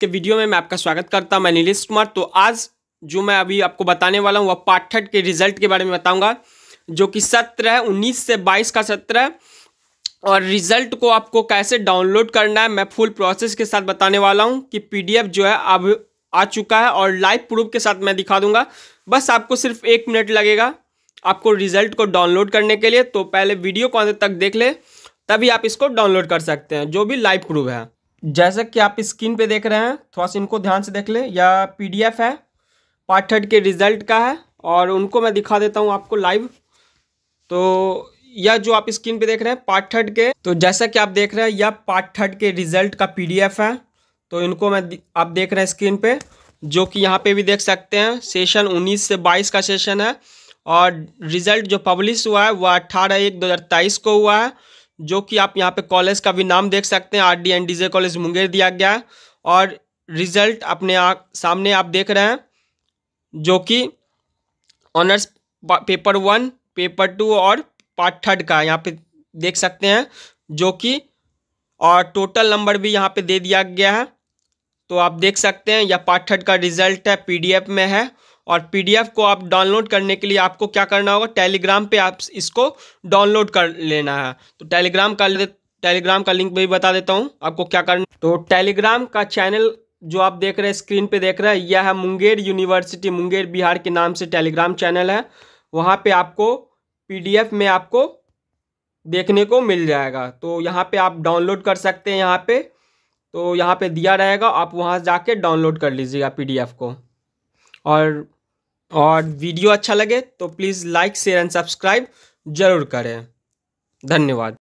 के वीडियो में मैं आपका स्वागत करता हूं मैं नीलेश कुमार तो आज जो मैं अभी आपको बताने वाला हूं वह पाठक के रिजल्ट के बारे में बताऊंगा जो कि सत्र है उन्नीस से बाईस का सत्र है और रिजल्ट को आपको कैसे डाउनलोड करना है मैं फुल प्रोसेस के साथ बताने वाला हूँ कि पी जो है अब आ चुका है और लाइव प्रूफ के साथ मैं दिखा दूंगा बस आपको सिर्फ एक मिनट लगेगा आपको रिजल्ट को डाउनलोड करने के लिए तो पहले वीडियो को अंत तक देख ले तभी आप इसको डाउनलोड कर सकते हैं जो भी लाइव प्रूफ है जैसा कि आप स्क्रीन पे देख रहे हैं थोड़ा सा इनको ध्यान से देख लें यह पीडीएफ है पार्ट थर्ड के रिजल्ट का है और उनको मैं दिखा देता हूँ आपको लाइव तो यह जो आप स्क्रीन पे देख रहे हैं पार्ट थर्ड के तो जैसा कि आप देख रहे हैं यह पार्ट थर्ड के रिजल्ट का पीडीएफ है तो इनको मैं आप देख रहे हैं स्क्रीन पे जो कि यहाँ पे भी देख सकते हैं सेशन उन्नीस से बाईस का सेशन है और रिजल्ट जो पब्लिश हुआ है वह अट्ठारह एक दो को हुआ है जो कि आप यहाँ पे कॉलेज का भी नाम देख सकते हैं R D N D J college Munger दिया गया है और रिजल्ट अपने आ, सामने आप देख रहे हैं जो कि honours paper one paper two और पार्ट थर्ड का यहाँ पे देख सकते हैं जो कि और टोटल नंबर भी यहाँ पे दे दिया गया है तो आप देख सकते हैं यह पार्ट थर्ड का रिजल्ट है पीडीएफ में है और पीडीएफ को आप डाउनलोड करने के लिए आपको क्या करना होगा टेलीग्राम पे आप इसको डाउनलोड कर लेना है तो टेलीग्राम का टेलीग्राम का लिंक भी बता देता हूँ आपको क्या करना तो टेलीग्राम का चैनल जो आप देख रहे हैं स्क्रीन पे देख रहे हैं यह है मुंगेर यूनिवर्सिटी मुंगेर बिहार के नाम से टेलीग्राम चैनल है वहाँ पे आपको पीडीएफ में आपको देखने को मिल जाएगा तो यहाँ पे आप डाउनलोड कर सकते हैं यहाँ पे तो यहाँ पे दिया रहेगा आप वहाँ जाके डाउनलोड कर लीजिएगा पीडीएफ को और और वीडियो अच्छा लगे तो please like share and subscribe जरूर करें धन्यवाद